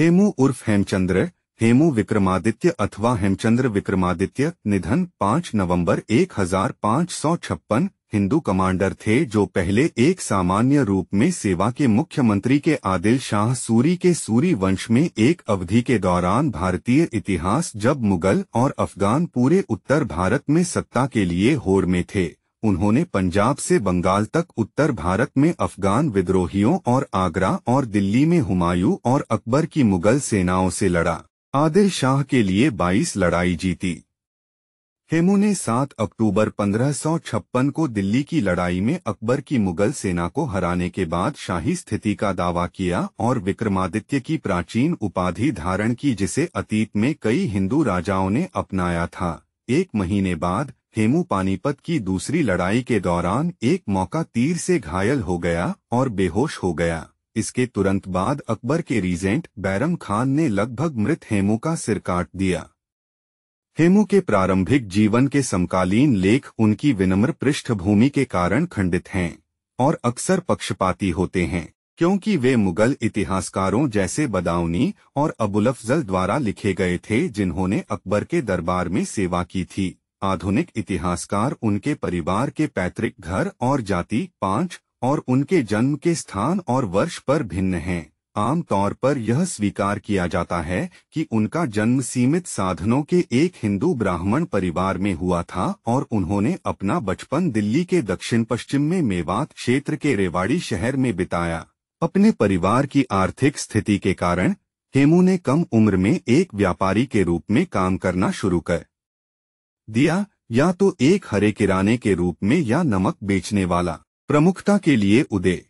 हेमू उर्फ हेमचंद्र हेमू विक्रमादित्य अथवा हेमचंद्र विक्रमादित्य निधन 5 नवंबर 1556 हिंदू कमांडर थे जो पहले एक सामान्य रूप में सेवा के मुख्यमंत्री के आदिल शाह सूरी के सूरी वंश में एक अवधि के दौरान भारतीय इतिहास जब मुगल और अफगान पूरे उत्तर भारत में सत्ता के लिए होड़ में थे उन्होंने पंजाब से बंगाल तक उत्तर भारत में अफगान विद्रोहियों और आगरा और दिल्ली में हुमायूं और अकबर की मुगल सेनाओं से लड़ा आदिल शाह के लिए 22 लड़ाई जीती हेमू ने 7 अक्टूबर 1556 को दिल्ली की लड़ाई में अकबर की मुगल सेना को हराने के बाद शाही स्थिति का दावा किया और विक्रमादित्य की प्राचीन उपाधि धारण की जिसे अतीत में कई हिंदू राजाओं ने अपनाया था एक महीने बाद हेमू पानीपत की दूसरी लड़ाई के दौरान एक मौका तीर से घायल हो गया और बेहोश हो गया इसके तुरंत बाद अकबर के रीजेंट बैरम खान ने लगभग मृत हेमू का सिर काट दिया हेमू के प्रारंभिक जीवन के समकालीन लेख उनकी विनम्र पृष्ठभूमि के कारण खंडित हैं और अक्सर पक्षपाती होते हैं क्योंकि वे मुगल इतिहासकारों जैसे बदाउनी और अबुलफजल द्वारा लिखे गए थे जिन्होंने अकबर के दरबार में सेवा की थी आधुनिक इतिहासकार उनके परिवार के पैतृक घर और जाति पांच और उनके जन्म के स्थान और वर्ष पर भिन्न हैं आमतौर पर यह स्वीकार किया जाता है कि उनका जन्म सीमित साधनों के एक हिंदू ब्राह्मण परिवार में हुआ था और उन्होंने अपना बचपन दिल्ली के दक्षिण पश्चिम में मेवात क्षेत्र के रेवाड़ी शहर में बिताया अपने परिवार की आर्थिक स्थिति के कारण हेमू ने कम उम्र में एक व्यापारी के रूप में काम करना शुरू कर दिया या तो एक हरे किराने के रूप में या नमक बेचने वाला प्रमुखता के लिए उदय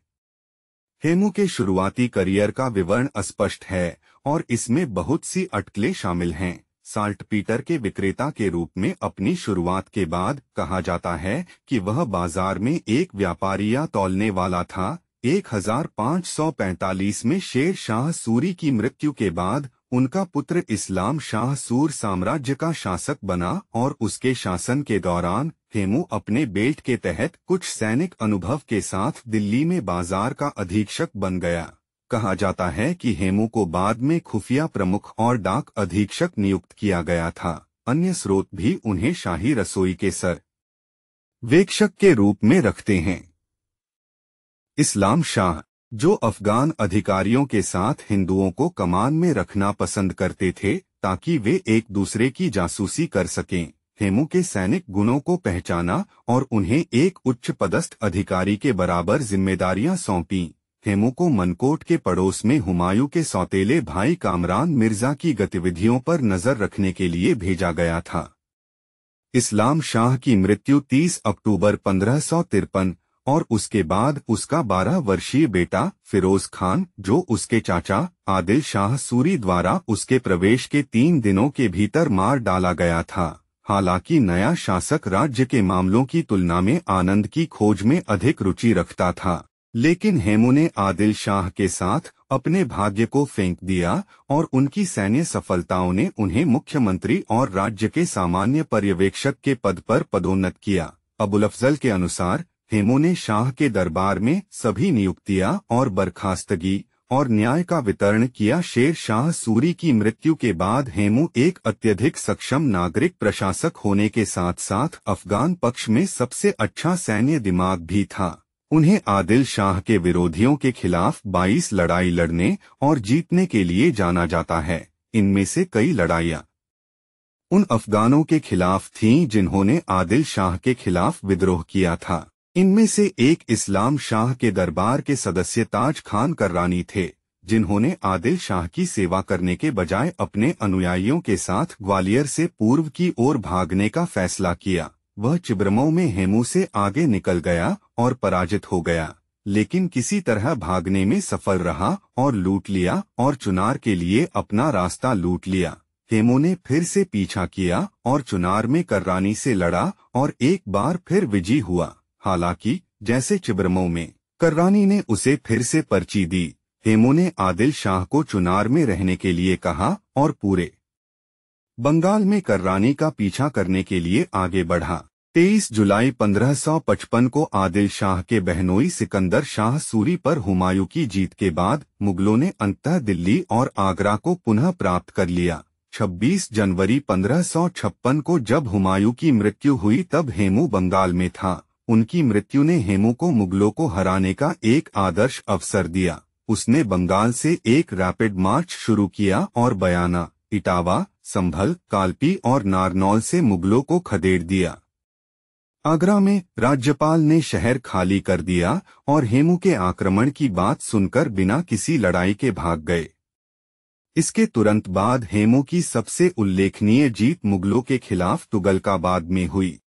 हेमू के शुरुआती करियर का विवरण अस्पष्ट है और इसमें बहुत सी अटकलें शामिल हैं साल्ट पीटर के विक्रेता के रूप में अपनी शुरुआत के बाद कहा जाता है कि वह बाजार में एक व्यापारी या तोलने वाला था 1545 में शेर शाह सूरी की मृत्यु के बाद उनका पुत्र इस्लाम शाह सूर साम्राज्य का शासक बना और उसके शासन के दौरान हेमू अपने बेल्ट के तहत कुछ सैनिक अनुभव के साथ दिल्ली में बाजार का अधीक्षक बन गया कहा जाता है कि हेमू को बाद में खुफिया प्रमुख और डाक अधीक्षक नियुक्त किया गया था अन्य स्रोत भी उन्हें शाही रसोई के सर वेक्षक के रूप में रखते हैं इस्लाम शाह जो अफगान अधिकारियों के साथ हिंदुओं को कमान में रखना पसंद करते थे ताकि वे एक दूसरे की जासूसी कर सकें हेमू के सैनिक गुणों को पहचाना और उन्हें एक उच्च पदस्थ अधिकारी के बराबर जिम्मेदारियां सौंपी हेमू को मनकोट के पड़ोस में हुमायूं के सौतेले भाई कामरान मिर्जा की गतिविधियों पर नजर रखने के लिए भेजा गया था इस्लाम शाह की मृत्यु 30 अक्टूबर पंद्रह और उसके बाद उसका बारह वर्षीय बेटा फिरोज खान जो उसके चाचा आदिल शाह सूरी द्वारा उसके प्रवेश के तीन दिनों के भीतर मार डाला गया था हालांकि नया शासक राज्य के मामलों की तुलना में आनंद की खोज में अधिक रुचि रखता था लेकिन हेमू ने आदिल शाह के साथ अपने भाग्य को फेंक दिया और उनकी सैन्य सफलताओं ने उन्हें मुख्यमंत्री और राज्य के सामान्य पर्यवेक्षक के पद पर पदोन्नत किया अबुल अफजल के अनुसार हेमू ने शाह के दरबार में सभी नियुक्तियां और बर्खास्तगी और न्याय का वितरण किया शेर शाह सूरी की मृत्यु के बाद हेमू एक अत्यधिक सक्षम नागरिक प्रशासक होने के साथ साथ अफगान पक्ष में सबसे अच्छा सैन्य दिमाग भी था उन्हें आदिल शाह के विरोधियों के खिलाफ 22 लड़ाई लड़ने और जीतने के लिए जाना जाता है इनमें से कई लड़ाइया उन अफगानों के खिलाफ थीं जिन्होंने आदिल शाह के खिलाफ विद्रोह किया था इनमें से एक इस्लाम शाह के दरबार के सदस्य ताज खान कर्रानी थे जिन्होंने आदिल शाह की सेवा करने के बजाय अपने अनुयायियों के साथ ग्वालियर से पूर्व की ओर भागने का फैसला किया वह चिब्रमो में हेमू से आगे निकल गया और पराजित हो गया लेकिन किसी तरह भागने में सफल रहा और लूट लिया और चुनार के लिए अपना रास्ता लूट लिया हेमू ने फिर से पीछा किया और चुनार में कर्रानी से लड़ा और एक बार फिर विजयी हुआ हालांकि जैसे चिब्रमों में कर्रानी ने उसे फिर से पर्ची दी हेमो ने आदिल शाह को चुनार में रहने के लिए कहा और पूरे बंगाल में कर्रानी का पीछा करने के लिए आगे बढ़ा 23 जुलाई 1555 को आदिल शाह के बहनोई सिकंदर शाह सूरी पर हुमायूं की जीत के बाद मुगलों ने अंततः दिल्ली और आगरा को पुनः प्राप्त कर लिया 26 जनवरी 1556 को जब हुमायूं की मृत्यु हुई तब हेमू बंगाल में था उनकी मृत्यु ने हेमू को मुगलों को हराने का एक आदर्श अवसर दिया उसने बंगाल से एक रैपिड मार्च शुरू किया और बयाना इटावा संभल कालपी और नारनौल से मुगलों को खदेड़ दिया आगरा में राज्यपाल ने शहर खाली कर दिया और हेमू के आक्रमण की बात सुनकर बिना किसी लड़ाई के भाग गए इसके तुरंत बाद हेमू की सबसे उल्लेखनीय जीत मुगलों के खिलाफ तुगलकाबाद में हुई